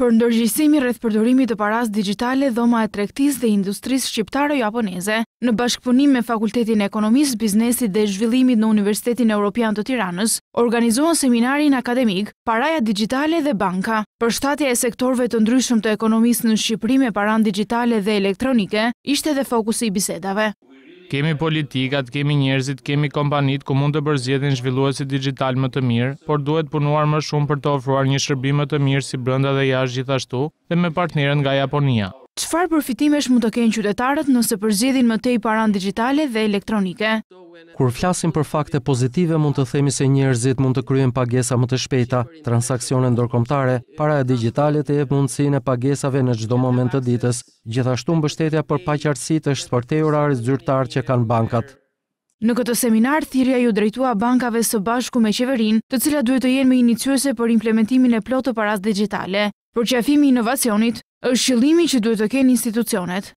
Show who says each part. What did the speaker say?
Speaker 1: Për ndërgjësimi rreth përdorimi të paras digitale dhoma e trektis dhe industris shqiptare japoneze në bashkëpunim me Fakultetin Ekonomis, Biznesit dhe Zhvillimit në Universitetin Europian të Tiranës, organizohen seminarin akademik, paraja digitale dhe banka, për shtatja e sektorve të ndryshëm të ekonomis në Shqipëri me paran digitale dhe elektronike, ishte dhe fokusi i bisedave.
Speaker 2: Kemi politikat, kemi njerëzit, kemi kompanit ku mund të përzjedhin zhvilluesi digital më të mirë, por duhet punuar më shumë për të ofruar një shërbim më të mirë si brënda dhe jashtë gjithashtu dhe me partnerën nga Japonia.
Speaker 1: Qfar përfitimesh mund të kenë qytetarët nëse përzjedhin më të i paran digitale dhe elektronike?
Speaker 2: Kur flasim për fakte
Speaker 3: pozitive, mund të themi se njerëzit mund të kryen pagesa më të shpejta, transakcione ndërkomtare, para e digitalit e e mundësin e pagesave në gjdo moment të ditës, gjithashtu mbështetja për paqarësit e shpërtejur arë zyrtar që kanë bankat.
Speaker 1: Në këtë seminar, thirja ju drejtua bankave së bashku me qeverin, të cila duhet të jenë me iniciuese për implementimin e plotë të paras digitale. Për qafimi inovacionit, është qëllimi që duhet të kenë institucionet.